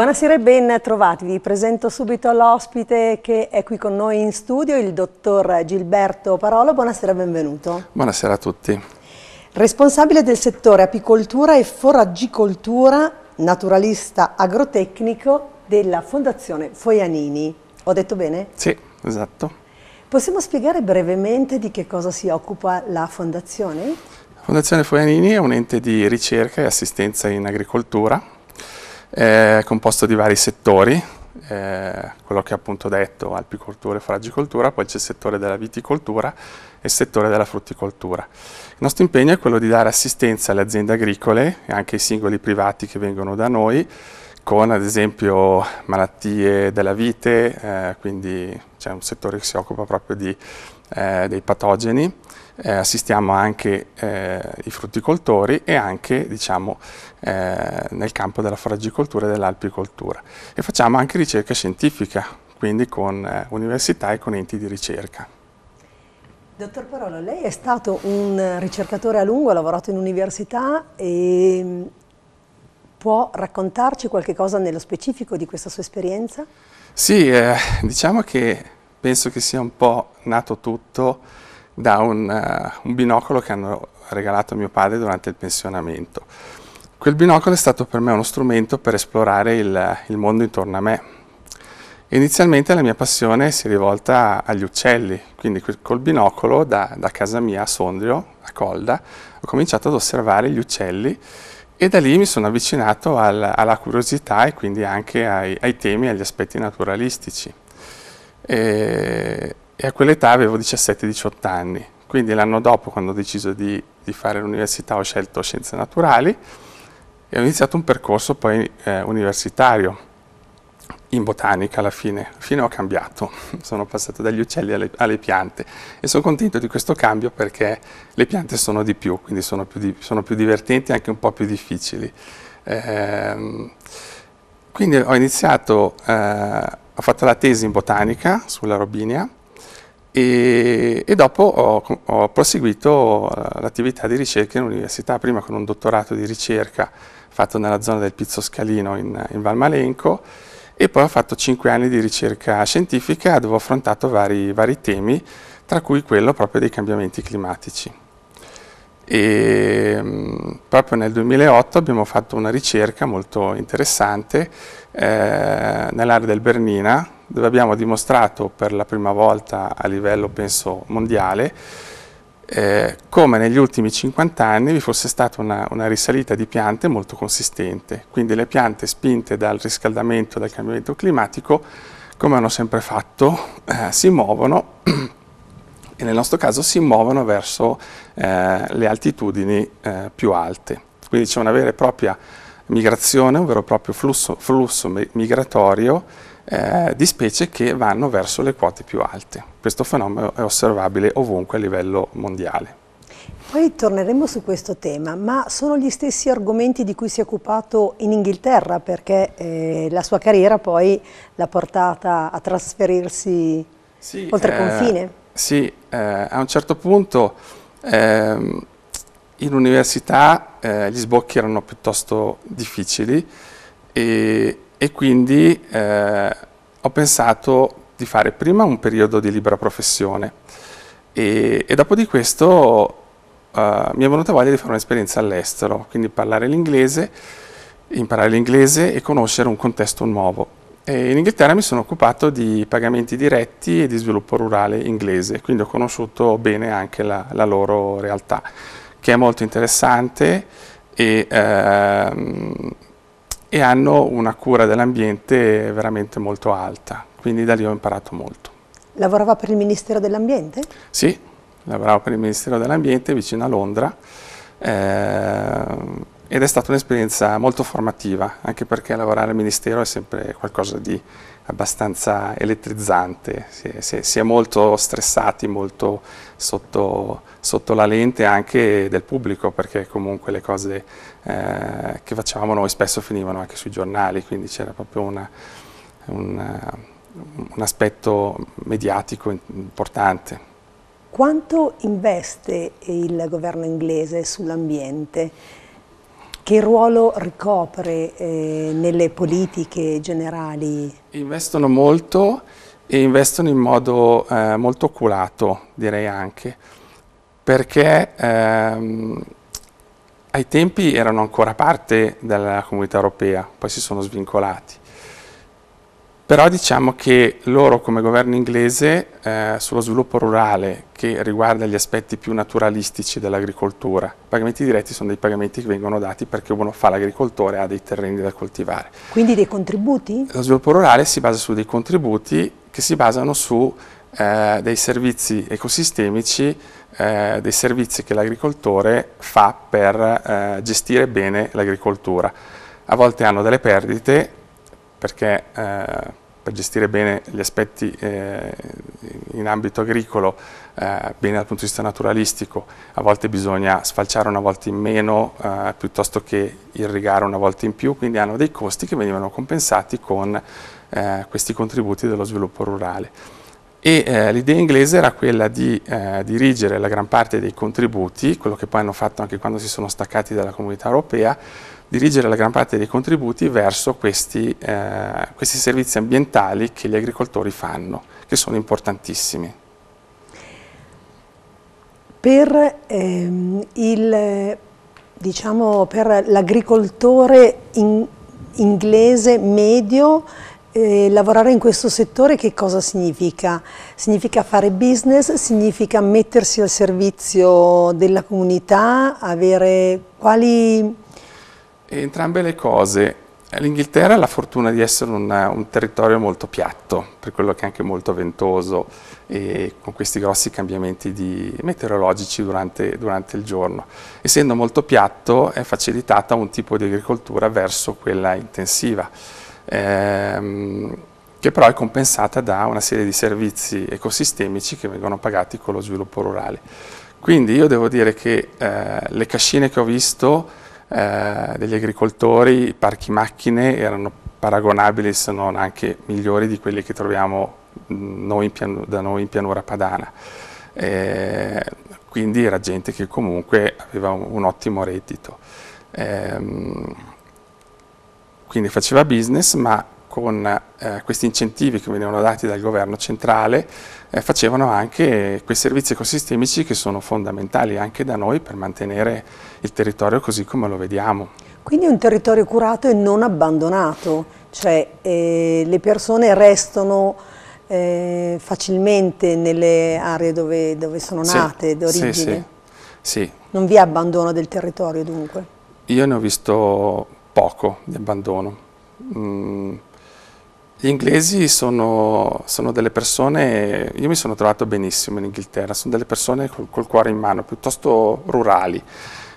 Buonasera e ben trovati. Vi presento subito l'ospite che è qui con noi in studio, il dottor Gilberto Parolo. Buonasera e benvenuto. Buonasera a tutti. Responsabile del settore apicoltura e foraggicoltura, naturalista agrotecnico della Fondazione Foianini. Ho detto bene? Sì, esatto. Possiamo spiegare brevemente di che cosa si occupa la Fondazione? La Fondazione Foianini è un ente di ricerca e assistenza in agricoltura è composto di vari settori, eh, quello che ho appunto detto, alpicoltura e fragicoltura, poi c'è il settore della viticoltura e il settore della frutticoltura. Il nostro impegno è quello di dare assistenza alle aziende agricole e anche ai singoli privati che vengono da noi con ad esempio malattie della vite, eh, quindi c'è un settore che si occupa proprio di, eh, dei patogeni, eh, assistiamo anche eh, i frutticoltori e anche diciamo, eh, nel campo della foraggicoltura e dell'alpicoltura. E facciamo anche ricerca scientifica, quindi con eh, università e con enti di ricerca. Dottor Parola, lei è stato un ricercatore a lungo, ha lavorato in università e mm, può raccontarci qualche cosa nello specifico di questa sua esperienza? Sì, eh, diciamo che penso che sia un po' nato tutto da un, uh, un binocolo che hanno regalato mio padre durante il pensionamento. Quel binocolo è stato per me uno strumento per esplorare il, il mondo intorno a me. Inizialmente la mia passione si è rivolta agli uccelli, quindi col binocolo da, da, casa mia a Sondrio, a Colda, ho cominciato ad osservare gli uccelli e da lì mi sono avvicinato al, alla curiosità e quindi anche ai, ai temi e agli aspetti naturalistici. E e a quell'età avevo 17-18 anni. Quindi l'anno dopo, quando ho deciso di, di fare l'università, ho scelto scienze naturali e ho iniziato un percorso poi eh, universitario in botanica alla fine. Alla fine ho cambiato, sono passato dagli uccelli alle, alle, piante e sono contento di questo cambio perché le piante sono di più, quindi sono più, di, sono più divertenti e anche un po' più difficili. Eh, quindi ho iniziato, eh, ho fatto la tesi in botanica sulla robinia e, e dopo ho, ho proseguito l'attività di ricerca in università, prima con un dottorato di ricerca fatto nella zona del Pizzo Scalino in, in Valmalenco e poi ho fatto 5 anni di ricerca scientifica dove ho affrontato vari, vari temi, tra cui quello proprio dei cambiamenti climatici. E, proprio nel 2008 abbiamo fatto una ricerca molto interessante eh, nell'area del Bernina, dove abbiamo dimostrato per la prima volta a livello, penso, mondiale eh, come negli ultimi 50 anni vi fosse stata una, una, risalita di piante molto consistente. Quindi le piante spinte dal riscaldamento, e dal cambiamento climatico, come hanno sempre fatto, eh, si muovono e nel nostro caso si muovono verso eh, le altitudini eh, più alte. Quindi c'è una vera e propria migrazione, un vero e proprio flusso, flusso migratorio eh, di specie che vanno verso le quote più alte. Questo fenomeno è osservabile ovunque a livello mondiale. Poi torneremo su questo tema, ma sono gli stessi argomenti di cui si è occupato in Inghilterra, perché eh, la sua carriera poi l'ha portata a trasferirsi sì, oltre eh, confine. Sì, eh, a un certo punto ehm, in università eh, gli sbocchi erano piuttosto difficili e e quindi eh, ho pensato di fare prima un periodo di libera professione e, e dopo di questo eh, mi è venuta voglia di fare un'esperienza all'estero, quindi parlare l'inglese, imparare l'inglese e conoscere un contesto nuovo. E in Inghilterra mi sono occupato di pagamenti diretti e di sviluppo rurale inglese, quindi ho conosciuto bene anche la, la loro realtà, che è molto interessante e ehm, e hanno una cura dell'ambiente veramente molto alta, quindi da lì ho imparato molto. Lavorava per il Ministero dell'Ambiente? Sì, lavoravo per il Ministero dell'Ambiente vicino a Londra eh, ed è stata un'esperienza molto formativa, anche perché lavorare al Ministero è sempre qualcosa di abbastanza elettrizzante, si è, si è, si è molto stressati, molto sotto, sotto la lente anche del pubblico, perché comunque le cose eh, che facevamo noi spesso finivano anche sui giornali, quindi c'era proprio una, un, eh, un aspetto mediatico importante. Quanto investe il governo inglese sull'ambiente? Che ruolo ricopre eh, nelle politiche generali? Investono molto e investono in modo eh, molto oculato, direi anche, perché ehm, ai tempi erano ancora parte della comunità europea, poi si sono svincolati. Però diciamo che loro come governo inglese eh, sullo sviluppo rurale che riguarda gli aspetti più naturalistici dell'agricoltura, i pagamenti diretti sono dei pagamenti che vengono dati perché uno fa l'agricoltore e ha dei terreni da coltivare. Quindi dei contributi? Lo sviluppo rurale si basa su dei contributi che si basano su eh, dei servizi ecosistemici eh, dei servizi che l'agricoltore fa per eh, gestire bene l'agricoltura. A volte hanno delle perdite perché eh, per gestire bene gli aspetti eh, in ambito agricolo, bene dal punto di vista naturalistico, a volte bisogna sfalciare una volta in meno piuttosto che irrigare una volta in più, quindi hanno dei costi che venivano compensati con questi contributi dello sviluppo rurale e eh, l'idea inglese era quella di eh, dirigere la gran parte dei contributi, quello che poi hanno fatto anche quando si sono staccati dalla comunità europea, dirigere la gran parte dei contributi verso questi, eh, questi servizi ambientali che gli agricoltori fanno, che sono importantissimi. Per ehm, diciamo, l'agricoltore diciamo, inglese medio, eh, lavorare in questo settore che cosa significa? Significa fare business, significa mettersi al servizio della comunità, avere quali... Entrambe le cose. L'Inghilterra ha la fortuna di essere una, un territorio molto piatto, per quello che è anche molto ventoso, e con questi grossi cambiamenti meteorologici durante, durante, il giorno. Essendo molto piatto è facilitata un tipo di agricoltura verso quella intensiva ehm, che però è compensata da una serie di servizi ecosistemici che vengono pagati con lo sviluppo rurale. Quindi io devo dire che eh, le cascine che ho visto eh, degli agricoltori, i parchi macchine erano paragonabili se non anche migliori di quelli che troviamo noi da noi in pianura padana. Eh, quindi era gente che comunque aveva un, un ottimo reddito. Eh, quindi faceva business, ma con eh, questi incentivi che venivano dati dal governo centrale eh, facevano anche quei servizi ecosistemici che sono fondamentali anche da noi per mantenere il territorio così come lo vediamo. Quindi un territorio curato e non abbandonato, cioè eh, le persone restano eh, facilmente nelle aree dove, dove sono nate, sì, d'origine. Sì, sì, sì. Non vi è abbandono del territorio dunque? Io ne ho visto poco di abbandono. Mm. Gli inglesi sono, sono, delle persone, io mi sono trovato benissimo in Inghilterra, sono delle persone col, col cuore in mano, piuttosto rurali.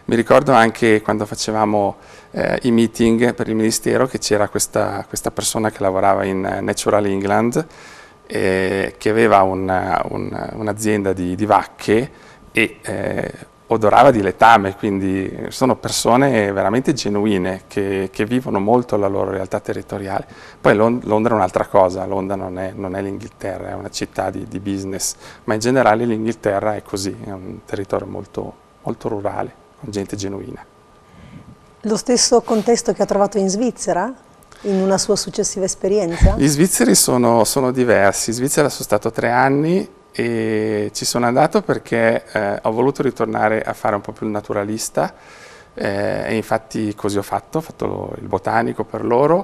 Mi ricordo anche quando facevamo eh, i meeting per il ministero che c'era questa, questa, persona che lavorava in eh, Natural England eh, che aveva un'azienda un, un di, di, vacche e eh, odorava di letame, quindi sono persone veramente genuine che, che vivono molto la loro realtà territoriale. Poi Lond Londra è un'altra cosa, Londra non è, è l'Inghilterra, è una città di, di, business, ma in generale l'Inghilterra è così, è un territorio molto, molto rurale, con gente genuina. Lo stesso contesto che ha trovato in Svizzera? in una sua successiva esperienza? Gli svizzeri sono, sono diversi, in Svizzera sono stato tre anni e ci sono andato perché eh, ho voluto ritornare a fare un po' più il naturalista eh, e infatti così ho fatto, ho fatto il botanico per loro,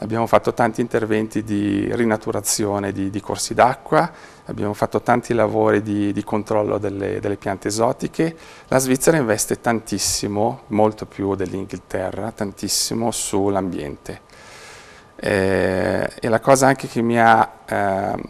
abbiamo fatto tanti interventi di rinaturazione di, di corsi d'acqua, abbiamo fatto tanti lavori di, di controllo delle, delle, piante esotiche. La Svizzera investe tantissimo, molto più dell'Inghilterra, tantissimo sull'ambiente. Eh, e la cosa anche che mi ha... Ehm,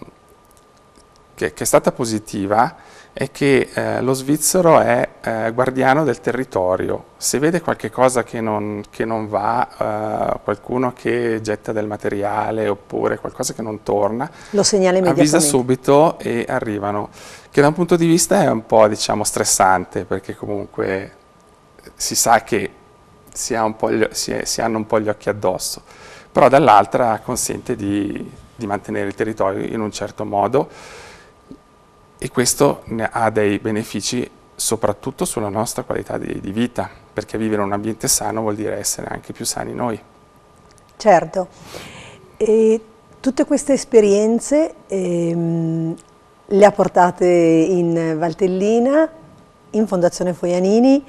che, che è stata positiva è che eh, lo svizzero è eh, guardiano del territorio. Se vede qualche cosa che non, che non va, eh, qualcuno che getta del materiale oppure qualcosa che non torna, lo segnala immediatamente. Avvisa subito e arrivano. Che da un punto di vista è un po' diciamo, stressante perché comunque si sa che si, ha gli, si, è, si hanno un po' gli occhi addosso, però dall'altra consente di, di mantenere il territorio in un certo modo e questo ha dei benefici soprattutto sulla nostra qualità di, di vita, perché vivere in un ambiente sano vuol dire essere anche più sani noi. Certo, e tutte queste esperienze ehm, le ha portate in Valtellina, in Fondazione Foianini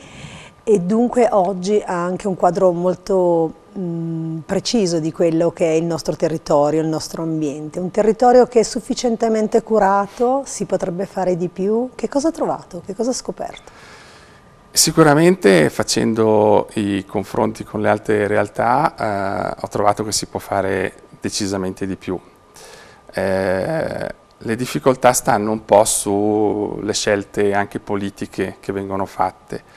e dunque oggi ha anche un quadro molto mh, mm, preciso di quello che è il nostro territorio, il nostro ambiente. Un territorio che è sufficientemente curato, si potrebbe fare di più. Che cosa ha trovato? Che cosa ha scoperto? Sicuramente facendo i confronti con le altre realtà eh, ho trovato che si può fare decisamente di più. Eh, le difficoltà stanno un po' sulle scelte anche politiche che vengono fatte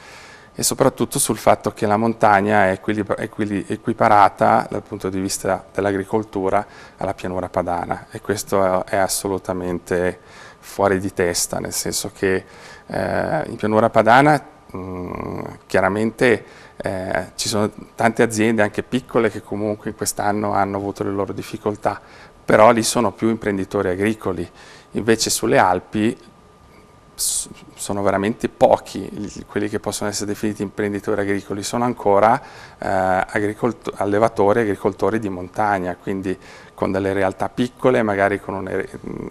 e soprattutto sul fatto che la montagna è equiparata dal punto di vista dell'agricoltura alla pianura padana e questo è assolutamente fuori di testa, nel senso che eh, in pianura padana mh, mm, chiaramente eh, ci sono tante aziende anche piccole che comunque in quest'anno hanno avuto le loro difficoltà, però lì sono più imprenditori agricoli, invece sulle Alpi sono veramente pochi quelli che possono essere definiti imprenditori agricoli, sono ancora eh, agricol allevatori e agricoltori di montagna, quindi con delle realtà piccole, magari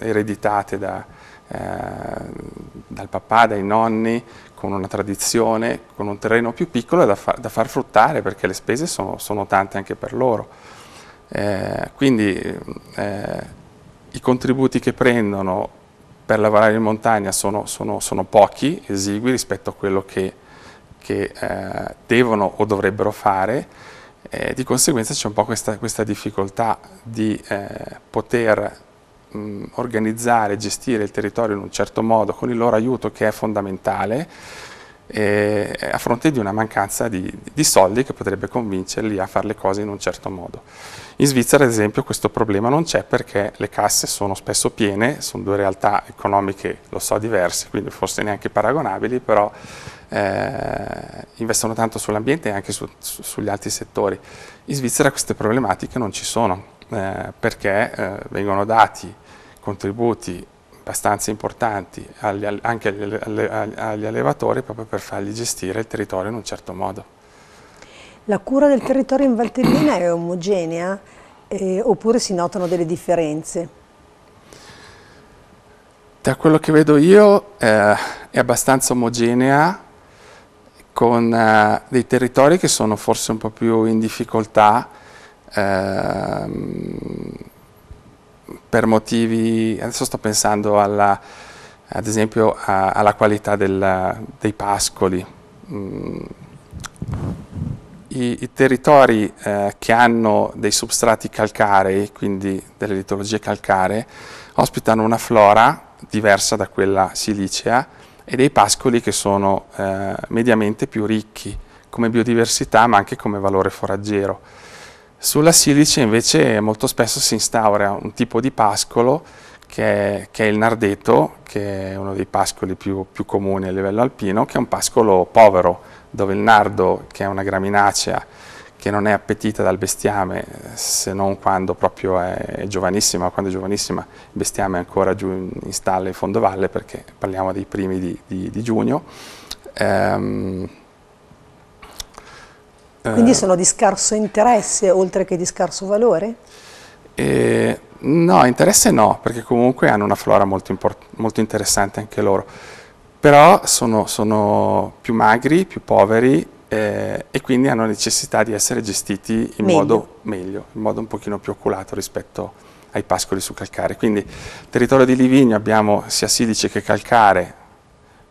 ereditate da, eh, dal papà, dai nonni, con una tradizione, con un terreno più piccolo da, fa da far fruttare perché le spese sono, sono tante anche per loro. Eh, quindi eh, i contributi che prendono per lavorare in montagna sono, sono, sono pochi, esigui rispetto a quello che, che eh, devono o dovrebbero fare, eh, di conseguenza c'è un po' questa, questa difficoltà di eh, poter mh, mm, organizzare e gestire il territorio in un certo modo con il loro aiuto che è fondamentale, eh, a fronte di una mancanza di, di, soldi che potrebbe convincerli a fare le cose in un certo modo. In Svizzera ad esempio questo problema non c'è perché le casse sono spesso piene, sono due realtà economiche, lo so, diverse, quindi forse neanche paragonabili, però eh, investono tanto sull'ambiente e anche su, su, sugli altri settori. In Svizzera queste problematiche non ci sono eh, perché eh, vengono dati contributi abbastanza importanti agli, anche agli, agli allevatori proprio per fargli gestire il territorio in un certo modo. La cura del territorio in Valtellina è omogenea eh, oppure si notano delle differenze? Da quello che vedo io eh, è abbastanza omogenea con eh, dei territori che sono forse un po' più in difficoltà ehm, per motivi, adesso sto pensando alla, ad esempio a, alla qualità della, dei pascoli. Mm. I, I, territori eh, che hanno dei substrati calcarei, quindi delle litologie calcaree, ospitano una flora diversa da quella silicea e dei pascoli che sono eh, mediamente più ricchi come biodiversità ma anche come valore foraggero. Sulla silice invece molto spesso si instaura un tipo di pascolo che è, che è il nardeto, che è uno dei pascoli più, più comuni a livello alpino, che è un pascolo povero, dove il nardo, che è una graminacea, che non è appetita dal bestiame se non quando proprio è, giovanissima, quando è giovanissima il bestiame è ancora giù in stalle in fondovalle perché parliamo dei primi di, di, di giugno. Ehm, quindi eh. sono di scarso interesse oltre che di scarso valore? Eh, no, interesse no, perché comunque hanno una flora molto, molto interessante anche loro. Però sono, sono più magri, più poveri eh, e quindi hanno necessità di essere gestiti in meglio. modo meglio, in modo un pochino più oculato rispetto ai pascoli su calcare. Quindi territorio di Livigno abbiamo sia silice che calcare,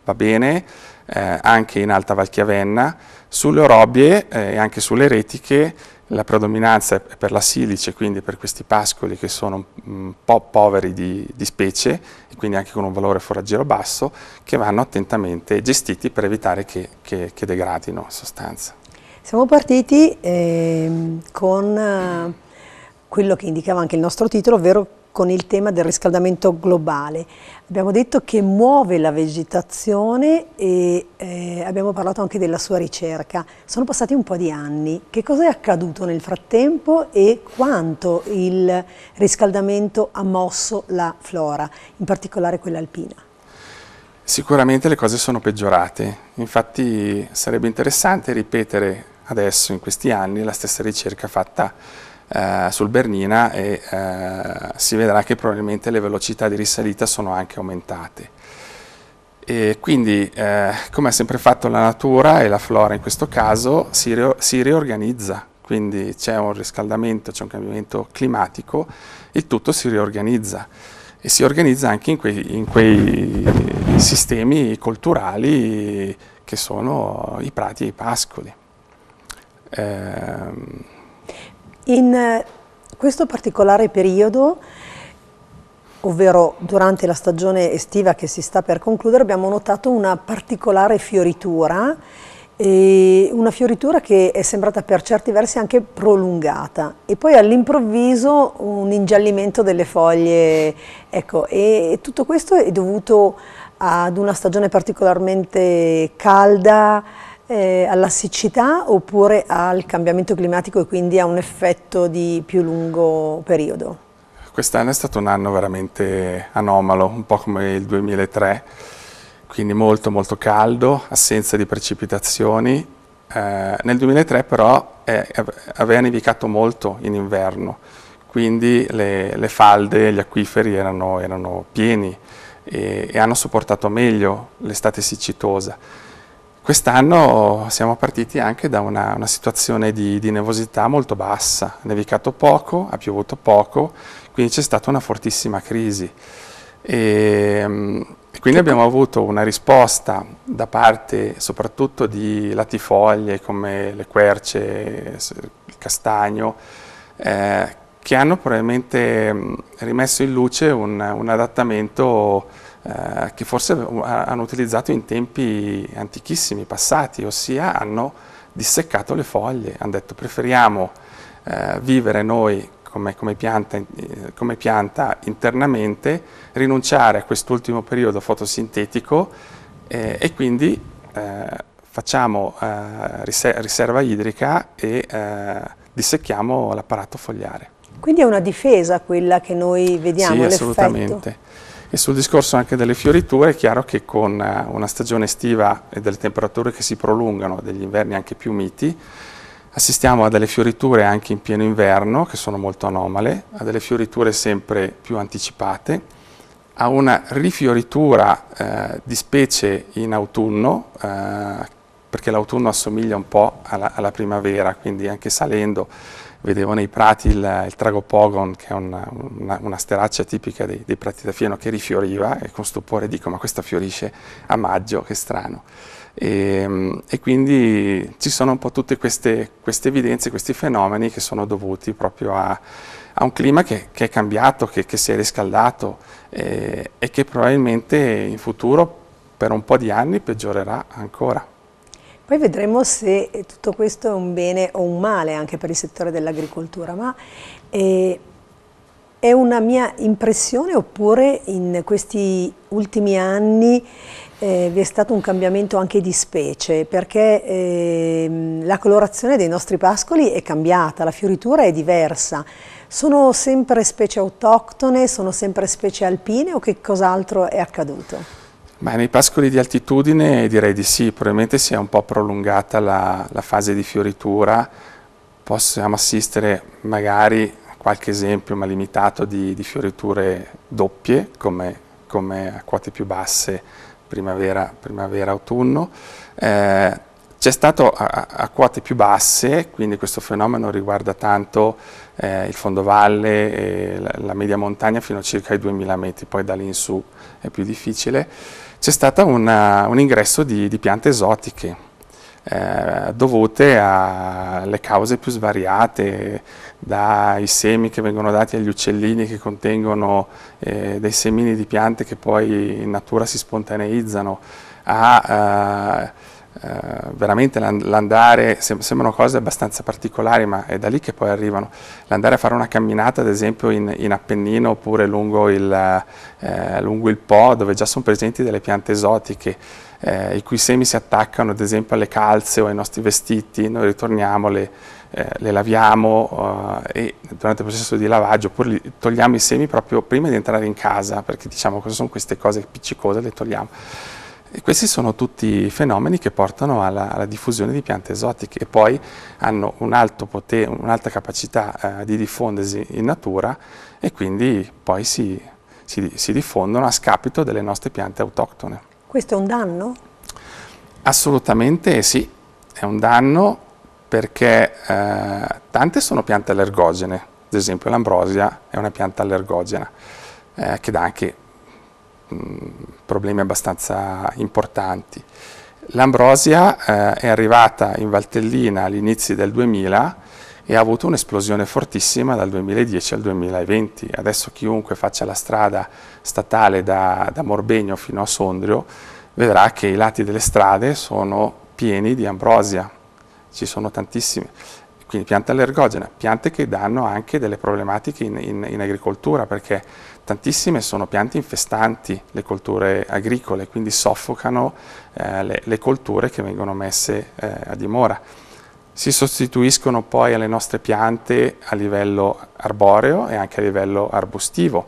va bene, eh, anche in Alta Valchiavenna, sulle orobie eh, e anche sulle retiche la predominanza è per la silice, quindi per questi pascoli che sono un mm, po' poveri di, di specie e quindi anche con un valore foraggero basso, che vanno attentamente gestiti per evitare che, che, che degradino sostanza. Siamo partiti ehm, eh, con quello che indicava anche il nostro titolo, ovvero con il tema del riscaldamento globale. Abbiamo detto che muove la vegetazione e eh, abbiamo parlato anche della sua ricerca. Sono passati un po' di anni. Che cosa è accaduto nel frattempo e quanto il riscaldamento ha mosso la flora, in particolare quella alpina? Sicuramente le cose sono peggiorate, infatti sarebbe interessante ripetere adesso, in questi anni, la stessa ricerca fatta eh, sul Bernina e eh, si vedrà che probabilmente le velocità di risalita sono anche aumentate. E quindi, eh, come ha sempre fatto la natura e la flora in questo caso, si, ri si riorganizza, quindi c'è un riscaldamento, c'è un cambiamento climatico, il tutto si riorganizza e si organizza anche in quei, in quei sistemi culturali che sono i prati e i pascoli. Eh, in eh, questo particolare periodo, ovvero durante la stagione estiva che si sta per concludere, abbiamo notato una particolare fioritura, una fioritura che è sembrata per certi versi anche prolungata e poi all'improvviso un ingiallimento delle foglie. Ecco, e tutto questo è dovuto ad una stagione particolarmente calda, eh, alla siccità oppure al cambiamento climatico e quindi a un effetto di più lungo periodo? Quest'anno è stato un anno veramente anomalo, un po' come il 2003, quindi molto molto caldo, assenza di precipitazioni. Eh, nel 2003 però eh, aveva nevicato molto in inverno, quindi le, le falde gli acquiferi erano, erano pieni e, e hanno sopportato meglio l'estate siccitosa. Quest'anno siamo partiti anche da una, una situazione di, di, nevosità molto bassa, ha nevicato poco, ha piovuto poco, quindi c'è stata una fortissima crisi. E, ehm, e quindi ecco. abbiamo avuto una risposta da parte soprattutto di latifoglie come le querce, il castagno, eh, che hanno probabilmente mm, rimesso in luce un, un adattamento eh, che forse hanno utilizzato in tempi antichissimi, passati, ossia hanno disseccato le foglie, hanno detto preferiamo eh, vivere noi come, come, pianta, eh, come pianta internamente, rinunciare a quest'ultimo periodo fotosintetico eh, e quindi facciamo riser riserva idrica e dissecchiamo l'apparato fogliare. Quindi è una difesa quella che noi vediamo, Sì, assolutamente. E sul discorso anche delle fioriture è chiaro che con eh, una stagione estiva e delle temperature che si prolungano, degli inverni anche più miti, assistiamo a delle fioriture anche in pieno inverno, che sono molto anomale, a delle fioriture sempre più anticipate, a una rifioritura eh, di specie in autunno, eh, perché l'autunno assomiglia un po' alla, alla primavera, quindi anche salendo vedevo nei prati il, il tragopogon, che è una, una, una steraccia tipica dei, dei, prati da fieno, che rifioriva e con stupore dico ma questa fiorisce a maggio, che strano. E, ehm, e quindi ci sono un po' tutte queste, queste, evidenze, questi fenomeni che sono dovuti proprio a, a un clima che, che, è cambiato, che, che si è riscaldato eh, e che probabilmente in futuro per un po' di anni peggiorerà ancora. Poi vedremo se eh, tutto questo è un bene o un male anche per il settore dell'agricoltura, ma eh, è una mia impressione oppure in questi ultimi anni eh, vi è stato un cambiamento anche di specie perché eh, la colorazione dei nostri pascoli è cambiata, la fioritura è diversa. Sono sempre specie autoctone, sono sempre specie alpine o che cos'altro è accaduto? Ma nei pascoli di altitudine direi di sì, probabilmente si è un po' prolungata la, la fase di fioritura, possiamo assistere magari a qualche esempio, ma limitato, di, di fioriture doppie, come, come, a quote più basse primavera-autunno. Primavera, eh, c'è stato a, a, quote più basse, quindi questo fenomeno riguarda tanto eh, il fondovalle e la, la, media montagna fino a circa i 2000 metri, poi da lì in su è più difficile c'è stato un ingresso di, di piante esotiche eh, dovute alle cause più svariate, dai semi che vengono dati agli uccellini che contengono eh, dei semini di piante che poi in natura si spontaneizzano, a... Eh, eh, veramente l'andare, sembrano cose abbastanza particolari, ma è da lì che poi arrivano. L'andare a fare una camminata, ad esempio, in, in Appennino oppure lungo il, eh, lungo il, Po, dove già sono presenti delle piante esotiche, eh, i cui semi si attaccano, ad esempio, alle calze o ai nostri vestiti, noi ritorniamo, le, eh, le laviamo eh, e durante il processo di lavaggio, oppure togliamo i semi proprio prima di entrare in casa, perché diciamo cosa sono queste cose appiccicose, le togliamo. E questi sono tutti fenomeni che portano alla, alla diffusione di piante esotiche e poi hanno un'alta un capacità eh, di diffondersi in natura e quindi poi si, si, si diffondono a scapito delle nostre piante autoctone. Questo è un danno? Assolutamente sì, è un danno perché eh, tante sono piante allergogene, ad esempio l'ambrosia è una pianta allergogena eh, che dà anche problemi abbastanza importanti. L'ambrosia eh, è arrivata in Valtellina all'inizio del 2000 e ha avuto un'esplosione fortissima dal 2010 al 2020. Adesso chiunque faccia la strada statale da, da Morbegno fino a Sondrio vedrà che i lati delle strade sono pieni di ambrosia, ci sono tantissime. Quindi piante allergogene, piante che danno anche delle problematiche in, in, in agricoltura perché Tantissime sono piante infestanti le colture agricole, quindi soffocano eh, le, le, colture che vengono messe eh, a dimora. Si sostituiscono poi alle nostre piante a livello arboreo e anche a livello arbustivo.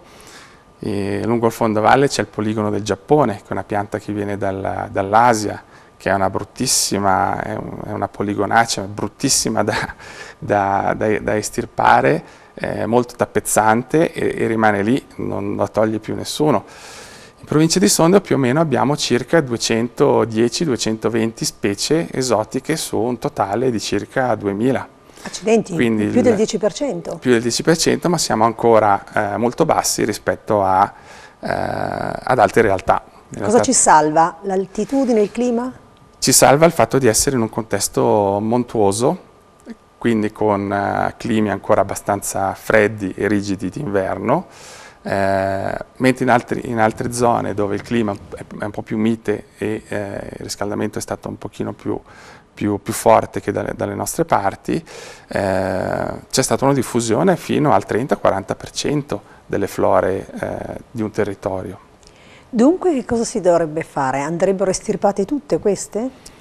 E lungo il fondovalle c'è il poligono del Giappone, che è una pianta che viene dal, dall'Asia, che è una bruttissima, è, un, è una poligonacea, bruttissima da, da, da, da estirpare, eh, molto tappezzante e, e, rimane lì, non la toglie più nessuno. In provincia di Sondrio più o meno abbiamo circa 210-220 specie esotiche su un totale di circa 2000. Accidenti, Quindi più il, del 10%. Più del 10%, ma siamo ancora eh, molto bassi rispetto a, eh, ad altre realtà. In Cosa realtà, ci salva? L'altitudine, il clima? Ci salva il fatto di essere in un contesto montuoso, quindi con eh, climi ancora abbastanza freddi e rigidi d'inverno, eh, mentre in, altri, in, altre zone dove il clima è un po' più mite e eh, il riscaldamento è stato un pochino più, più, più forte che dalle, dalle nostre parti, eh, c'è stata una diffusione fino al 30-40% delle flore eh, di un territorio. Dunque che cosa si dovrebbe fare? Andrebbero estirpate tutte queste?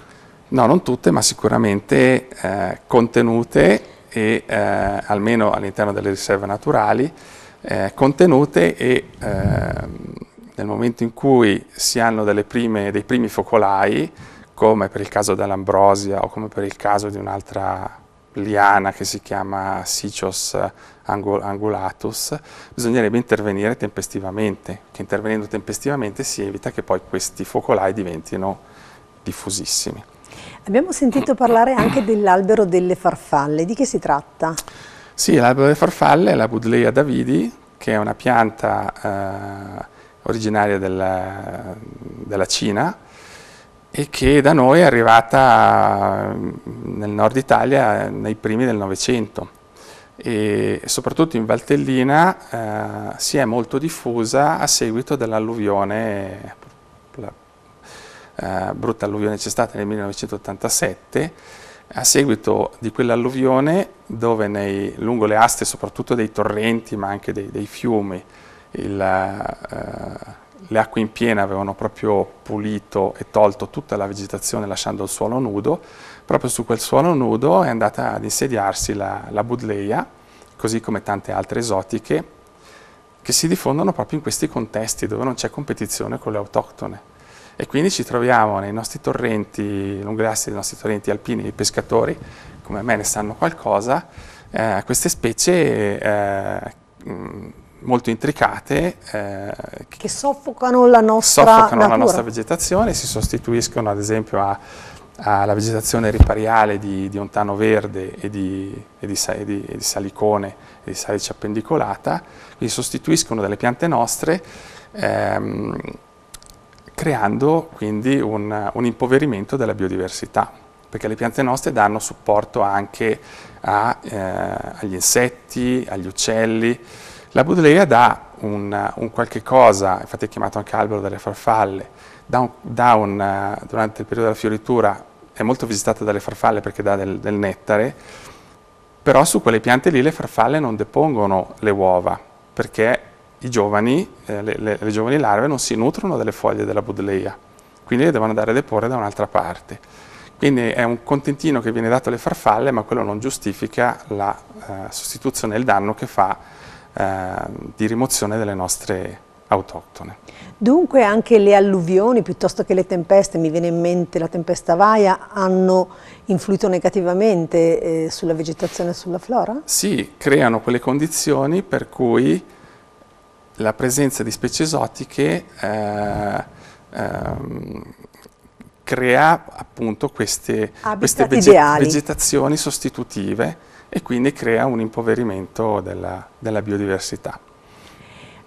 No, non tutte, ma sicuramente eh, contenute e eh, almeno all'interno delle riserve naturali, eh, contenute e ehm, nel momento in cui si hanno prime, dei primi focolai, come per il caso dell'ambrosia o come per il caso di un'altra liana che si chiama Sicios angulatus, bisognerebbe intervenire tempestivamente, che intervenendo tempestivamente si evita che poi questi focolai diventino diffusissimi. Abbiamo sentito parlare anche dell'albero delle farfalle, di che si tratta? Sì, l'albero delle farfalle è la Budleia davidi, che è una pianta eh, originaria della, della Cina, e che da noi è arrivata mm, nel nord Italia nei primi del Novecento e soprattutto in Valtellina eh, si è molto diffusa a seguito dell'alluvione eh, brutta alluvione c'è stata nel 1987, a seguito di quell'alluvione dove nei, lungo le aste soprattutto dei torrenti ma anche dei, dei fiumi il, eh, le acque in piena avevano proprio pulito e tolto tutta la vegetazione lasciando il suolo nudo, proprio su quel suolo nudo è andata ad insediarsi la, la budleia, così come tante altre esotiche, che si diffondono proprio in questi contesti dove non c'è competizione con le autoctone e quindi ci troviamo nei nostri torrenti lungolassi, dei nostri torrenti alpini, i pescatori, come me ne sanno qualcosa, eh, queste specie eh, mm, molto intricate eh, che soffocano, la nostra, soffocano la nostra, vegetazione, si sostituiscono ad esempio a, alla vegetazione ripariale di, di ontano verde e di, e, di, e, e di, salicone e di salice appendicolata, quindi sostituiscono delle piante nostre ehm, creando quindi un, un impoverimento della biodiversità, perché le piante nostre danno supporto anche a, eh, agli insetti, agli uccelli. La Budleia dà un, un qualche cosa, infatti è chiamato anche albero delle farfalle, dà un, dà un, durante il periodo della fioritura è molto visitata dalle farfalle perché dà del, del nettare, però su quelle piante lì le farfalle non depongono le uova, perché i giovani, eh, le, le, le, giovani larve non si nutrono delle foglie della budleia, quindi le devono andare a deporre da un'altra parte. Quindi è un contentino che viene dato alle farfalle, ma quello non giustifica la eh, sostituzione e il danno che fa eh, di rimozione delle nostre autoctone. Dunque anche le alluvioni piuttosto che le tempeste, mi viene in mente la tempesta Vaia, hanno influito negativamente eh, sulla vegetazione e sulla flora? Sì, creano quelle condizioni per cui la presenza di specie esotiche eh, ehm, crea appunto queste, queste vege vegetazioni sostitutive e quindi crea un impoverimento della, della biodiversità.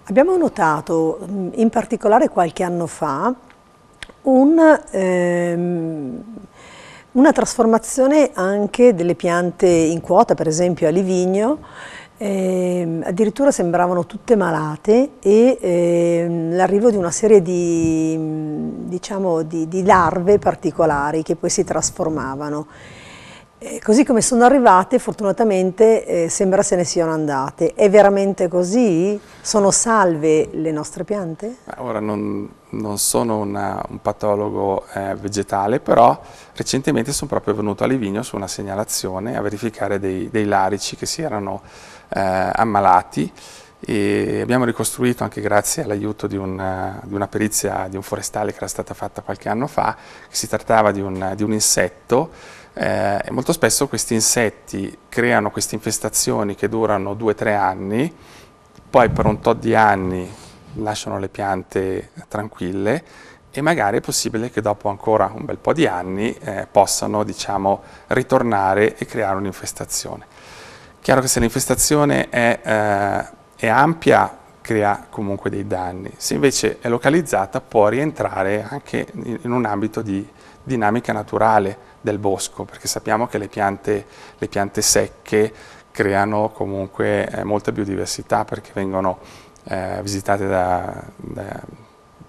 Abbiamo notato in particolare qualche anno fa un, ehm, una trasformazione anche delle piante in quota, per esempio a Livigno, eh, addirittura sembravano tutte malate e eh, l'arrivo di una serie di, diciamo, di, di, larve particolari che poi si trasformavano. Eh, così come sono arrivate, fortunatamente eh, sembra se ne siano andate. È veramente così? Sono salve le nostre piante? Ora non, non sono una, un patologo eh, vegetale, però recentemente sono proprio venuto a Livigno su una segnalazione a verificare dei, dei larici che si erano eh, ammalati e abbiamo ricostruito anche grazie all'aiuto di, eh, di, una perizia di un forestale che era stata fatta qualche anno fa, che si trattava di un, di un insetto eh, e molto spesso questi insetti creano queste infestazioni che durano 2-3 anni, poi per un tot di anni lasciano le piante tranquille e magari è possibile che dopo ancora un bel po' di anni eh, possano diciamo, ritornare e creare un'infestazione. Chiaro che se l'infestazione è, eh, è ampia crea comunque dei danni, se invece è localizzata può rientrare anche in un ambito di dinamica naturale del bosco, perché sappiamo che le piante, le piante secche creano comunque eh, molta biodiversità perché vengono eh, visitate da, da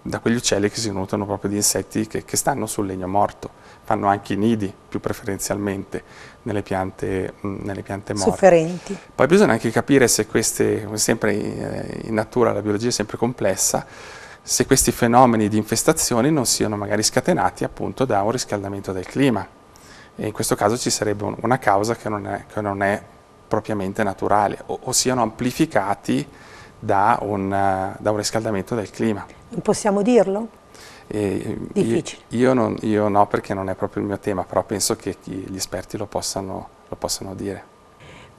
da quegli uccelli che si nutrono proprio di insetti che, che stanno sul legno morto, fanno anche i nidi più preferenzialmente nelle piante, mm, nelle piante morte. Sofferenti. Poi bisogna anche capire se queste, come sempre eh, in natura la biologia è sempre complessa, se questi fenomeni di infestazione non siano magari scatenati appunto da un riscaldamento del clima. E in questo caso ci sarebbe un, una causa che non è, che non è propriamente naturale o, o siano amplificati da un, eh, da un riscaldamento del clima. Non possiamo dirlo? E Difficile. Io, non, io, no, perché non è proprio il mio tema, però penso che gli esperti lo possano, lo possano dire.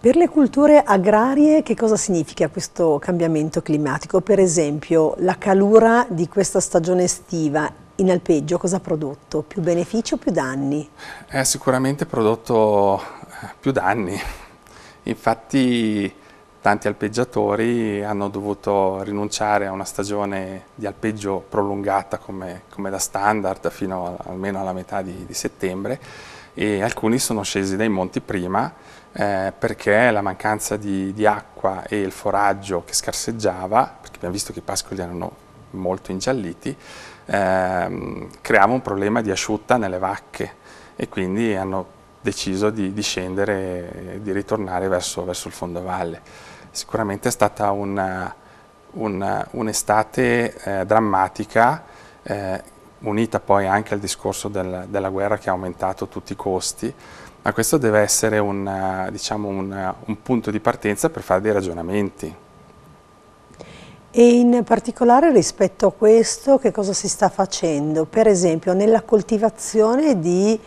Per le culture agrarie che cosa significa questo cambiamento climatico? Per esempio la calura di questa stagione estiva in alpeggio cosa ha prodotto? Più benefici o più danni? È sicuramente prodotto eh, più danni. Infatti tanti alpeggiatori hanno dovuto rinunciare a una stagione di alpeggio prolungata come, come da standard fino a, almeno alla metà di, di, settembre e alcuni sono scesi dai monti prima eh, perché la mancanza di, di, acqua e il foraggio che scarseggiava, perché abbiamo visto che i pascoli erano molto ingialliti, ehm, creava un problema di asciutta nelle vacche e quindi hanno deciso di, di scendere e di ritornare verso, verso il fondovalle sicuramente è stata un'estate un, un eh, drammatica, eh, unita poi anche al discorso del, della guerra che ha aumentato tutti i costi, ma questo deve essere un, diciamo un, un punto di partenza per fare dei ragionamenti. E in particolare rispetto a questo che cosa si sta facendo? Per esempio nella coltivazione di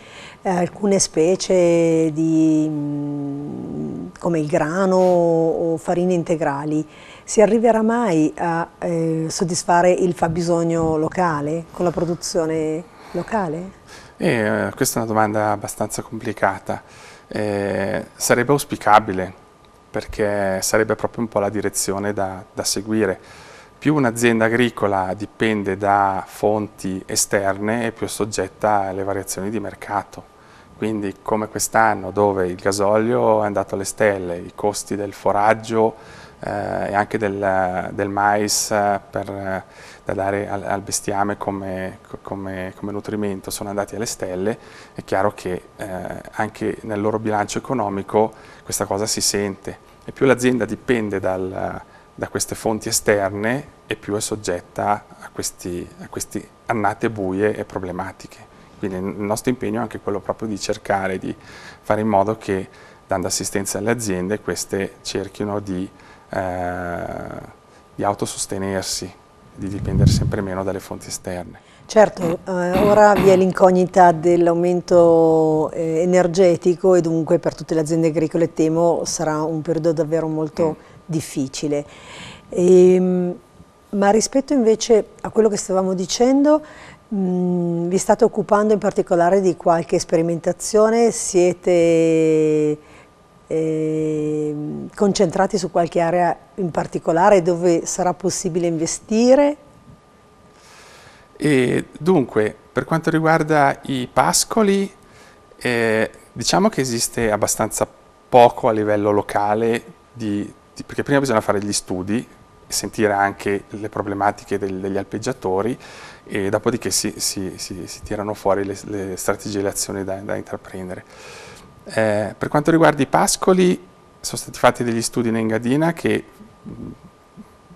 eh, alcune specie di, mm, come il grano o farine integrali. Si arriverà mai a eh, soddisfare il fabbisogno locale con la produzione locale? Eh, questa è una domanda abbastanza complicata. Eh, sarebbe auspicabile perché sarebbe proprio un po' la direzione da, da seguire. Più un'azienda agricola dipende da fonti esterne e più è soggetta alle variazioni di mercato. Quindi come quest'anno dove il gasolio è andato alle stelle, i costi del foraggio eh, e anche del, del mais eh, per, eh, da dare al, al bestiame come, come, come, nutrimento sono andati alle stelle, è chiaro che eh, anche nel loro bilancio economico questa cosa si sente e più l'azienda dipende dal, da queste fonti esterne e più è soggetta a, a queste annate buie e problematiche. Quindi il nostro impegno è anche quello proprio di cercare di fare in modo che dando assistenza alle aziende queste cerchino di, eh, di autosostenersi, di dipendere sempre meno dalle fonti esterne. Certo, eh, ora vi è l'incognita dell'aumento eh, energetico e dunque per tutte le aziende agricole temo sarà un periodo davvero molto mm. difficile. E, ehm, ma rispetto invece a quello che stavamo dicendo, Mm, vi state occupando in particolare di qualche sperimentazione? Siete eh, concentrati su qualche area in particolare dove sarà possibile investire? E dunque, per quanto riguarda i pascoli, eh, diciamo che esiste abbastanza poco a livello locale, di, di, perché prima bisogna fare gli studi, sentire anche le problematiche del, degli alpeggiatori, e dopodiché si, si, si, si tirano fuori le, le, strategie e le azioni da, da intraprendere. Eh, per quanto riguarda i pascoli, sono stati fatti degli studi in Engadina che mm,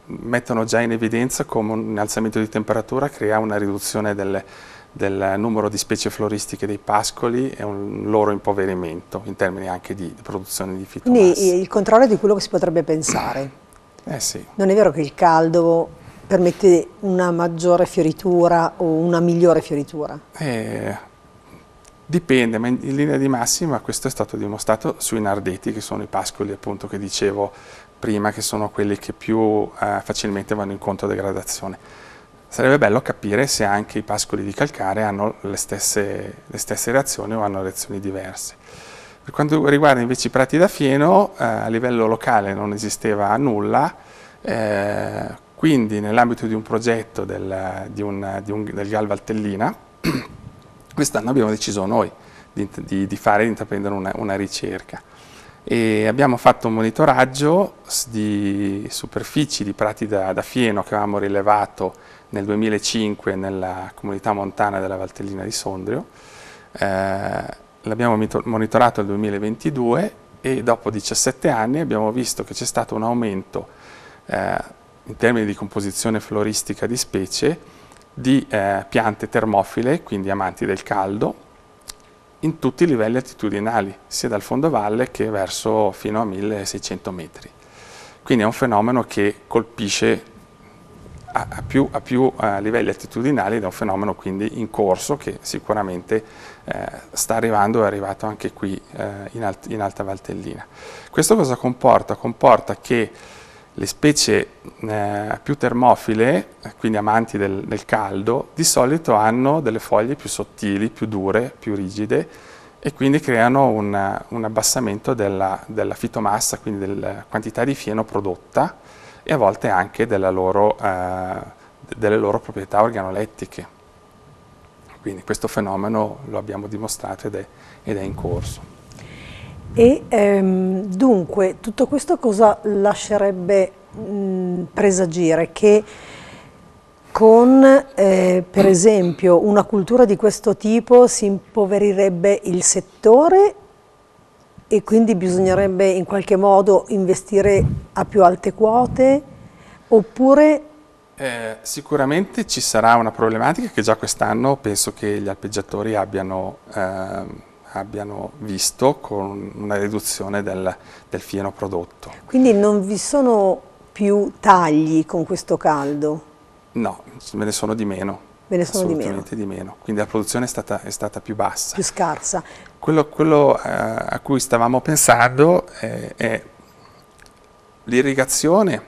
mettono già in evidenza come un innalzamento di temperatura crea una riduzione del, del numero di specie floristiche dei pascoli e un loro impoverimento in termini anche di, produzione di fitomassi. Quindi il controllo di quello che si potrebbe pensare. Eh sì. Non è vero che il caldo permette una maggiore fioritura o una migliore fioritura? Eh, dipende, ma in, in linea di massima questo è stato dimostrato sui nardeti, che sono i pascoli appunto che dicevo prima, che sono quelli che più eh, facilmente vanno incontro a degradazione. Sarebbe bello capire se anche i pascoli di calcare hanno le stesse, le stesse reazioni o hanno reazioni diverse. Per quanto riguarda invece i prati da fieno, eh, a livello locale non esisteva nulla, eh, quindi nell'ambito di un progetto del, di un, di un, del Galvaltellina, quest'anno abbiamo deciso noi di, di, di fare, di intraprendere una, una ricerca. E abbiamo fatto un monitoraggio di superfici di prati da, da, fieno che avevamo rilevato nel 2005 nella comunità montana della Valtellina di Sondrio. Eh, L'abbiamo monitorato nel 2022 e dopo 17 anni abbiamo visto che c'è stato un aumento eh, in termini di composizione floristica di specie di eh, piante termofile, quindi amanti del caldo, in tutti i livelli altitudinali, sia dal fondovalle che verso fino a 1600 metri. Quindi è un fenomeno che colpisce a, a più, a più a eh, livelli altitudinali ed è un fenomeno quindi in corso che sicuramente eh, sta arrivando e è arrivato anche qui eh, in, alt in Alta Valtellina. Questo cosa comporta? Comporta che le specie eh, più termofile, quindi amanti del, del, caldo, di solito hanno delle foglie più sottili, più dure, più rigide e quindi creano un, un abbassamento della, della, fitomassa, quindi della quantità di fieno prodotta e a volte anche loro, eh, delle loro proprietà organolettiche. Quindi questo fenomeno lo abbiamo dimostrato ed è, ed è in corso. E ehm, dunque tutto questo cosa lascerebbe mh, presagire? Che con eh, per esempio una cultura di questo tipo si impoverirebbe il settore e quindi bisognerebbe in qualche modo investire a più alte quote oppure eh, sicuramente ci sarà una problematica che già quest'anno penso che gli alpeggiatori abbiano eh, abbiano visto con una riduzione del, del fieno prodotto. Quindi non vi sono più tagli con questo caldo? No, ve ne sono di meno. Ve ne sono di meno. di meno. Quindi la produzione è stata, è stata più bassa. Più scarsa. Quello, quello eh, a cui stavamo pensando eh, è l'irrigazione,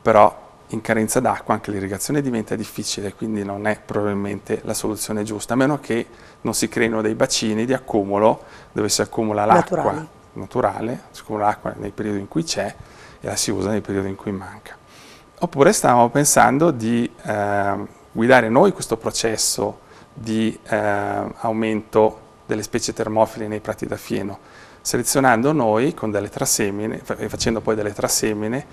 però in carenza d'acqua anche l'irrigazione diventa difficile, quindi non è probabilmente la soluzione giusta, a meno che non si creino dei bacini di accumulo dove si accumula l'acqua naturale, si accumula l'acqua nei periodi in cui c'è e la si usa nei periodi in cui manca. Oppure stavamo pensando di eh, guidare noi questo processo di eh, aumento delle specie termofili nei prati da fieno, selezionando noi con delle trasemine, facendo poi delle trasemine,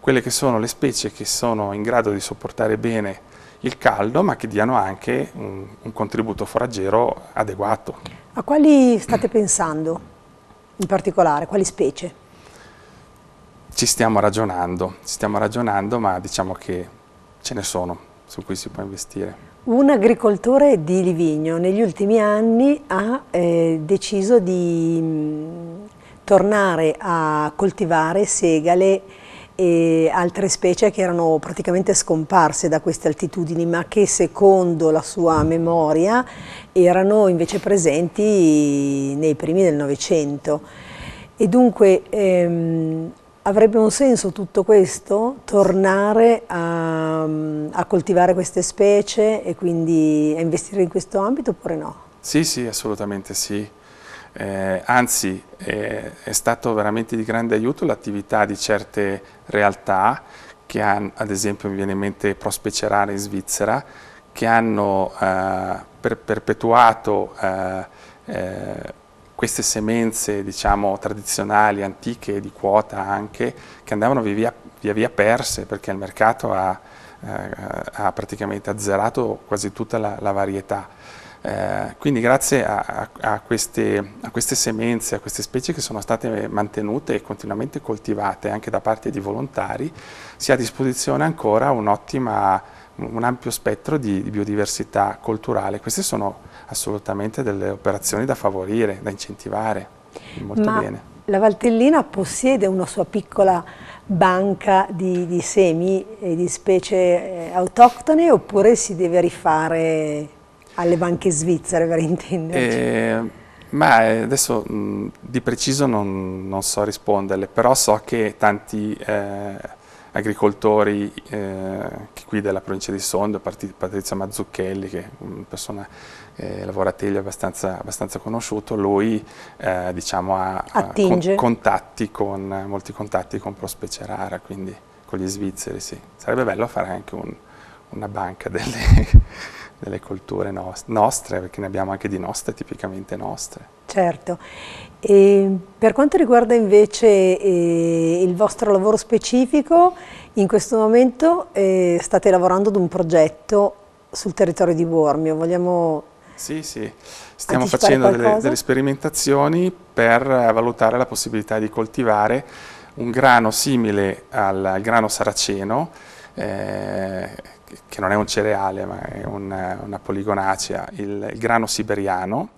quelle che sono le specie che sono in grado di sopportare bene il caldo, ma che diano anche un, un contributo foraggero adeguato. A quali state pensando in particolare? Quali specie? Ci stiamo ragionando, ci stiamo ragionando, ma diciamo che ce ne sono su cui si può investire. Un agricoltore di Livigno negli ultimi anni ha eh, deciso di mh, mm, tornare a coltivare segale e altre specie che erano praticamente scomparse da queste altitudini ma che secondo la sua memoria erano invece presenti nei primi del Novecento. E dunque ehm, avrebbe un senso tutto questo? Tornare a, a coltivare queste specie e quindi a investire in questo ambito oppure no? Sì, sì, assolutamente sì. Eh, anzi, eh, è stato veramente di grande aiuto l'attività di certe realtà che hanno, ad esempio mi viene in mente Prospecerare in Svizzera, che hanno eh, per perpetuato eh, eh, queste semenze diciamo, tradizionali, antiche, di quota anche, che andavano via via, via, via perse perché il mercato ha, eh, ha praticamente azzerato quasi tutta la, la varietà eh, quindi grazie a, a, queste, a, queste, semenze, a queste specie che sono state mantenute e continuamente coltivate anche da parte di volontari, si ha a disposizione ancora un, ottima, un ampio spettro di, di, biodiversità culturale. Queste sono assolutamente delle operazioni da favorire, da incentivare. Molto Ma bene. La Valtellina possiede una sua piccola banca di, di semi e di specie eh, autoctone oppure si deve rifare alle banche svizzere per intenderci. Eh, ma eh, adesso di preciso non, non, so risponderle, però so che tanti eh, agricoltori eh, qui della provincia di Sondo, Patrizia Mazzucchelli, che è una persona eh, lavoratelio abbastanza, abbastanza conosciuto, lui eh, diciamo, ha, con, contatti con, molti contatti con Prospecerara, quindi con gli svizzeri, sì. Sarebbe bello fare anche un, una banca delle delle culture nost nostre, perché ne abbiamo anche di nostre, tipicamente nostre. Certo. E per quanto riguarda invece eh, il vostro lavoro specifico, in questo momento eh, state lavorando ad un progetto sul territorio di Bormio, vogliamo... Sì, sì, stiamo facendo delle, delle sperimentazioni per eh, valutare la possibilità di coltivare un grano simile al, al grano saraceno, eh, che non è un cereale ma è un, eh, una poligonacea, il, il grano siberiano,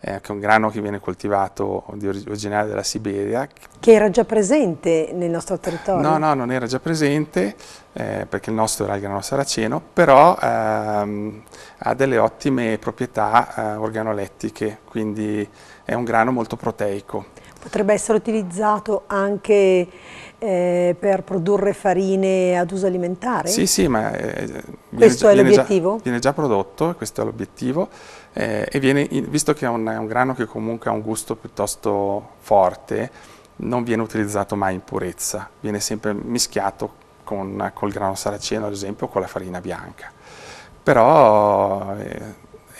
eh, che è un grano che viene coltivato di originario della Siberia. Che era già presente nel nostro territorio? No, no, non era già presente, eh, perché il nostro era il grano saraceno, però ehm, ha delle ottime proprietà eh, organolettiche, quindi è un grano molto proteico. Potrebbe essere utilizzato anche eh, per produrre farine ad uso alimentare? Sì, sì, ma eh, questo viene, è l'obiettivo? Viene, viene, già prodotto, questo è l'obiettivo, eh, e viene, visto che è un, è un, grano che comunque ha un gusto piuttosto forte, non viene utilizzato mai in purezza, viene sempre mischiato con, col grano saraceno ad esempio o con la farina bianca. Però eh,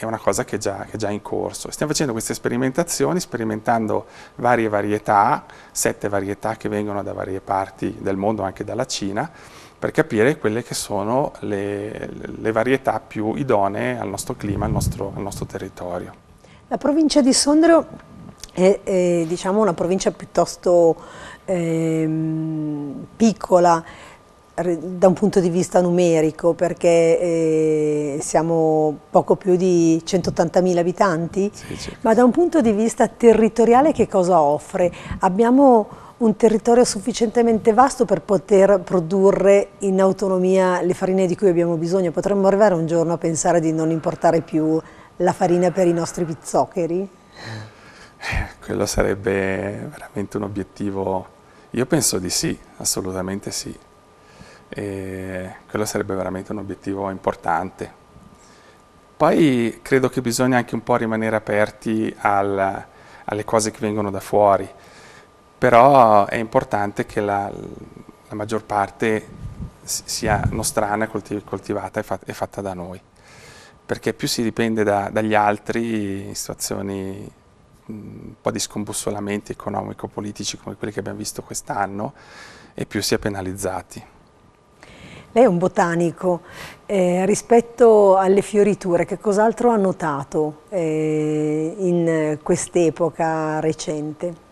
è una cosa che è già, che è già in corso. Stiamo facendo queste sperimentazioni, sperimentando varie varietà, sette varietà che vengono da varie parti del mondo, anche dalla Cina, per capire quelle che sono le, le varietà più idonee al nostro clima, al nostro, al nostro territorio. La provincia di Sondrio è, è diciamo, una provincia piuttosto eh, piccola, da un punto di vista numerico perché eh, siamo poco più di 180.000 abitanti, sì, certo. ma da un punto di vista territoriale che cosa offre? Abbiamo un territorio sufficientemente vasto per poter produrre in autonomia le farine di cui abbiamo bisogno. Potremmo arrivare un giorno a pensare di non importare più la farina per i nostri pizzoccheri? Eh, quello sarebbe veramente un obiettivo, io penso di sì, assolutamente sì e quello sarebbe veramente un obiettivo importante. Poi credo che bisogna anche un po' rimanere aperti al, alle cose che vengono da fuori, però è importante che la, la maggior parte sia nostrana, coltiv coltivata e, fat e, fatta da noi, perché più si dipende da, dagli altri in situazioni un po' di scombussolamenti economico-politici come quelli che abbiamo visto quest'anno, e più si è penalizzati. Lei è un botanico, eh, rispetto alle fioriture che cos'altro ha notato eh, in quest'epoca recente?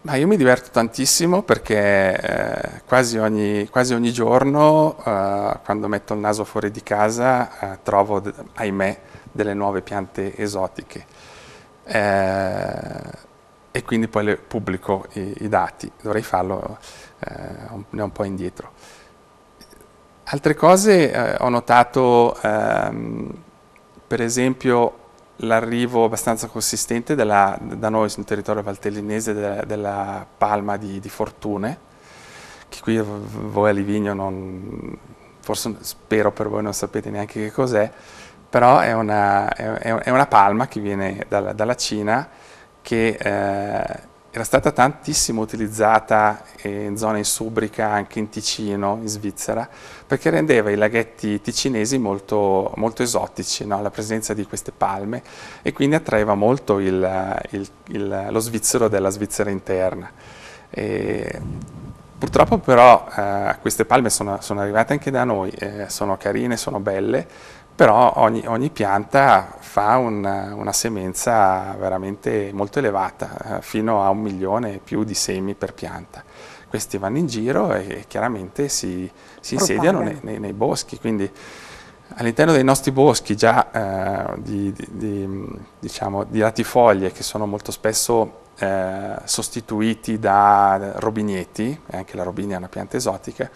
Ma io mi diverto tantissimo perché eh, quasi, ogni, quasi, ogni, giorno eh, quando metto il naso fuori di casa eh, trovo, ahimè, delle nuove piante esotiche eh, e quindi poi le pubblico i, i dati, dovrei farlo ne eh, un po' indietro. Altre cose eh, ho notato, ehm, per esempio, l'arrivo abbastanza consistente della, da noi sul territorio valtellinese della, della palma di, di, Fortune, che qui voi a Livigno non, forse spero per voi non sapete neanche che cos'è, però è una, è, è una, palma che viene dalla, dalla Cina che eh, era stata tantissimo utilizzata in zona in Subrica, anche in Ticino, in Svizzera, perché rendeva i laghetti ticinesi molto, molto esotici, no? la presenza di queste palme, e quindi attraeva molto il, il, il, lo svizzero della Svizzera interna. E purtroppo però eh, queste palme sono, sono, arrivate anche da noi, eh, sono carine, sono belle, però ogni, ogni pianta fa una, una, semenza veramente molto elevata, eh, fino a un milione e più di semi per pianta. Questi vanno in giro e chiaramente si, si insediano nei, nei, nei, boschi, quindi all'interno dei nostri boschi già eh, di, di, di, diciamo, di latifoglie che sono molto spesso eh, sostituiti da robigneti, anche la robinia è una pianta esotica,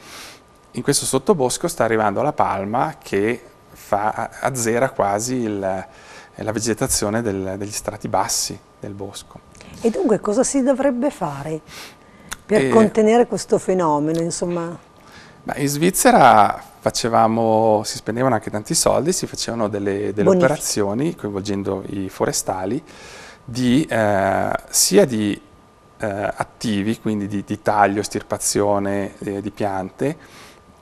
in questo sottobosco sta arrivando la palma che fa, azzera quasi il, la vegetazione del, degli strati bassi del bosco. E dunque cosa si dovrebbe fare per e, contenere questo fenomeno? Insomma? in Svizzera facevamo, si spendevano anche tanti soldi, si facevano delle, delle operazioni coinvolgendo i forestali di, eh, sia di eh, attivi, quindi di, di taglio, estirpazione eh, di piante,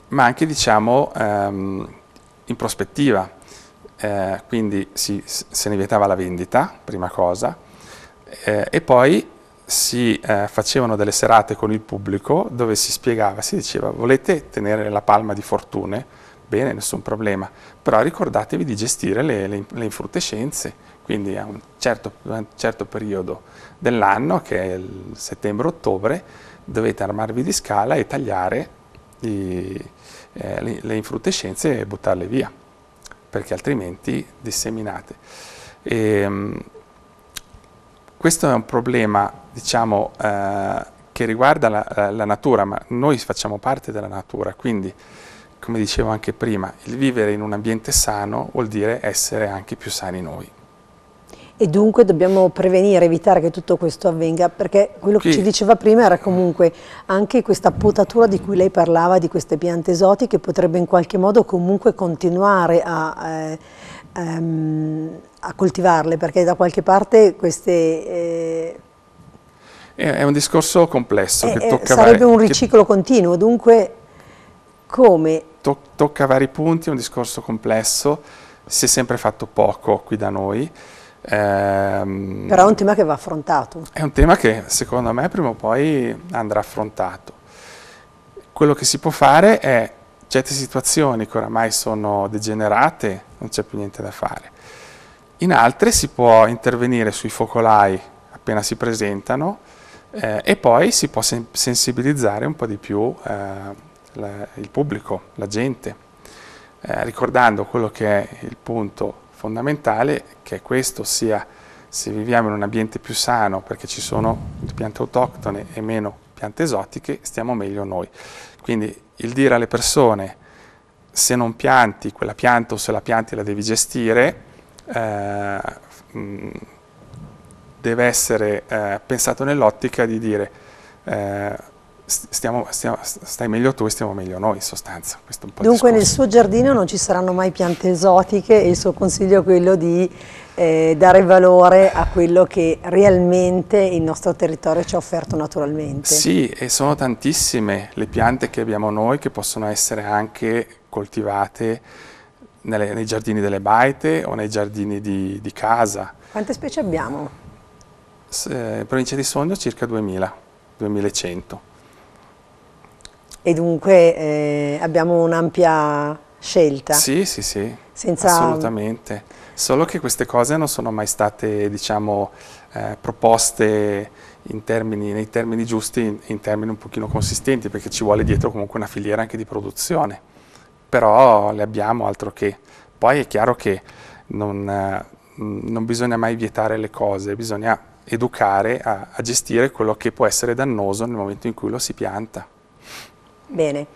ma anche diciamo, ehm, in prospettiva, eh, quindi si, se ne vietava la vendita, prima cosa, eh, e poi si eh, facevano delle serate con il pubblico dove si spiegava, si diceva volete tenere la palma di fortune? Bene, nessun problema, però ricordatevi di gestire le, le, le infrutescenze, quindi a un certo, un certo periodo dell'anno, che è il settembre-ottobre, dovete armarvi di scala e tagliare di, eh, le, le infrutescenze e buttarle via, perché altrimenti disseminate. E, ehm, questo è un problema, diciamo, eh, che riguarda la, la, natura, ma noi facciamo parte della natura, quindi, come dicevo anche prima, il vivere in un ambiente sano vuol dire essere anche più sani noi e dunque dobbiamo prevenire, evitare che tutto questo avvenga, perché quello che sì. ci diceva prima era comunque anche questa potatura di cui lei parlava, di queste piante esotiche, potrebbe in qualche modo comunque continuare a, eh, ehm, a coltivarle, perché da qualche parte queste... Eh, è un discorso complesso eh, che eh, tocca Sarebbe un riciclo continuo, dunque come? To tocca vari punti, è un discorso complesso, si è sempre fatto poco qui da noi, Ehm, Però è un tema che va affrontato. È un tema che secondo me prima o poi andrà affrontato. Quello che si può fare è certe situazioni che oramai sono degenerate, non c'è più niente da fare. In altre si può intervenire sui focolai appena si presentano eh, e poi si può sen sensibilizzare un po' di più eh, la, il pubblico, la gente, eh, ricordando quello che è il punto fondamentale che questo sia, se viviamo in un ambiente più sano perché ci sono piante autoctone e meno piante esotiche, stiamo meglio noi. Quindi il dire alle persone se non pianti quella pianta o se la pianti la devi gestire, eh, mm, deve essere eh, pensato nell'ottica di dire eh, Stiamo, stiamo, stai meglio tu e stiamo meglio noi in sostanza. Dunque nel suo giardino non ci saranno mai piante esotiche e il suo consiglio è quello di eh, dare valore a quello che realmente il nostro territorio ci ha offerto naturalmente. Sì, e sono tantissime le piante che abbiamo noi che possono essere anche coltivate nelle, nei giardini delle baite o nei giardini di, di casa. Quante specie abbiamo? Se, eh, in provincia di Sogno circa 2000, 2100 e dunque eh, abbiamo un'ampia scelta. Sì, sì, sì, Senza... assolutamente. Solo che queste cose non sono mai state, diciamo, eh, proposte termini, nei termini giusti, in termini un pochino consistenti, perché ci vuole dietro comunque una filiera anche di produzione. Però le abbiamo, altro che. Poi è chiaro che non, eh, non bisogna mai vietare le cose, bisogna educare a, a gestire quello che può essere dannoso nel momento in cui lo si pianta. Bene,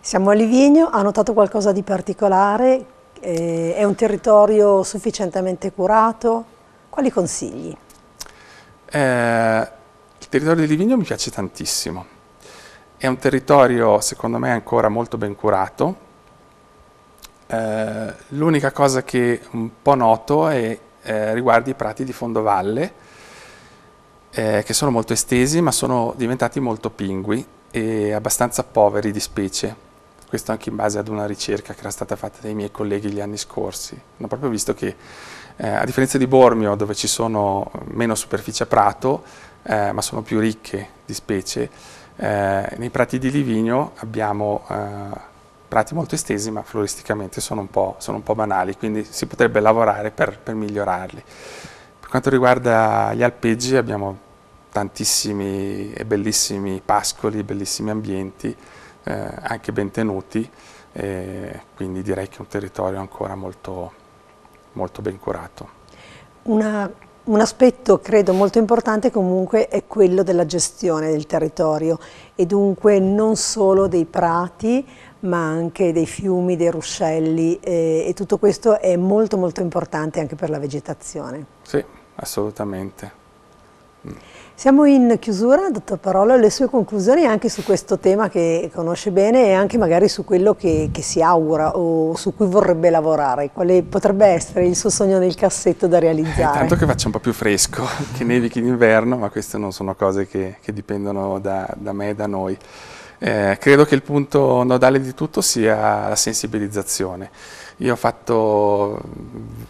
siamo a Livigno, ha notato qualcosa di particolare? Eh, è un territorio sufficientemente curato? Quali consigli? Eh, il territorio di Livigno mi piace tantissimo. È un territorio, secondo me, ancora molto ben curato. Eh, L'unica cosa che un po' noto è, eh, riguarda i prati di fondovalle, eh, che sono molto estesi ma sono diventati molto pingui e abbastanza poveri di specie. Questo anche in base ad una ricerca che era stata fatta dai miei colleghi gli anni scorsi. Hanno proprio visto che, eh, a differenza di Bormio, dove ci sono meno superficie a prato, eh, ma sono più ricche di specie, eh, nei prati di Livigno abbiamo eh, prati molto estesi, ma floristicamente sono un po', sono un po banali, quindi si potrebbe lavorare per, per migliorarli. Per quanto riguarda gli alpeggi, abbiamo tantissimi e bellissimi pascoli, bellissimi ambienti, eh, anche ben tenuti, eh, quindi direi che è un territorio ancora molto, molto ben curato. Una, un aspetto credo molto importante comunque è quello della gestione del territorio e dunque non solo dei prati ma anche dei fiumi, dei ruscelli eh, e tutto questo è molto molto importante anche per la vegetazione. Sì, assolutamente. Mm. Siamo in chiusura, dottor Parola, le sue conclusioni anche su questo tema che conosce bene e anche magari su quello che, che si augura o su cui vorrebbe lavorare, quale potrebbe essere il suo sogno nel cassetto da realizzare? Eh, tanto che faccia un po' più fresco, che nevichi d'inverno, ma queste non sono cose che, che dipendono da, da me e da noi. Eh, credo che il punto nodale di tutto sia la sensibilizzazione. Io ho fatto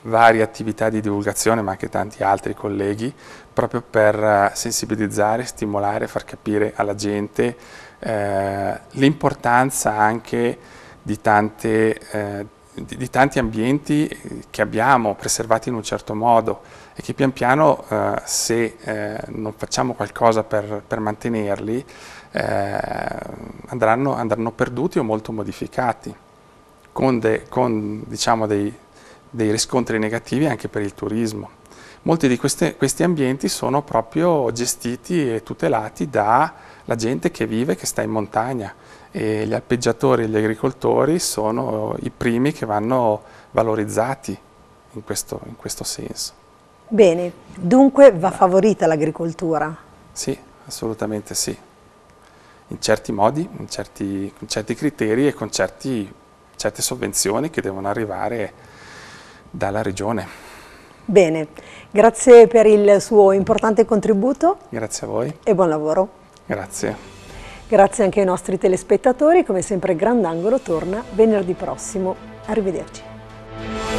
varie attività di divulgazione, ma anche tanti altri colleghi, proprio per eh, sensibilizzare, stimolare, far capire alla gente eh, l'importanza anche di, tante, eh, di, di, tanti ambienti eh, che abbiamo preservati in un certo modo e che pian piano, eh, se eh, non facciamo qualcosa per, per mantenerli, eh, andranno, andranno, perduti o molto modificati, con, de, con diciamo, dei, dei riscontri negativi anche per il turismo. Molti di queste, questi ambienti sono proprio gestiti e tutelati dalla gente che vive, che sta in montagna e gli alpeggiatori e gli agricoltori sono i primi che vanno valorizzati in questo, in questo senso. Bene, dunque va favorita l'agricoltura? Sì, assolutamente sì in certi modi, in certi, con certi criteri e con certi, certe sovvenzioni che devono arrivare dalla Regione. Bene, grazie per il suo importante contributo. Grazie a voi. E buon lavoro. Grazie. Grazie anche ai nostri telespettatori, come sempre Grandangolo torna venerdì prossimo. Arrivederci.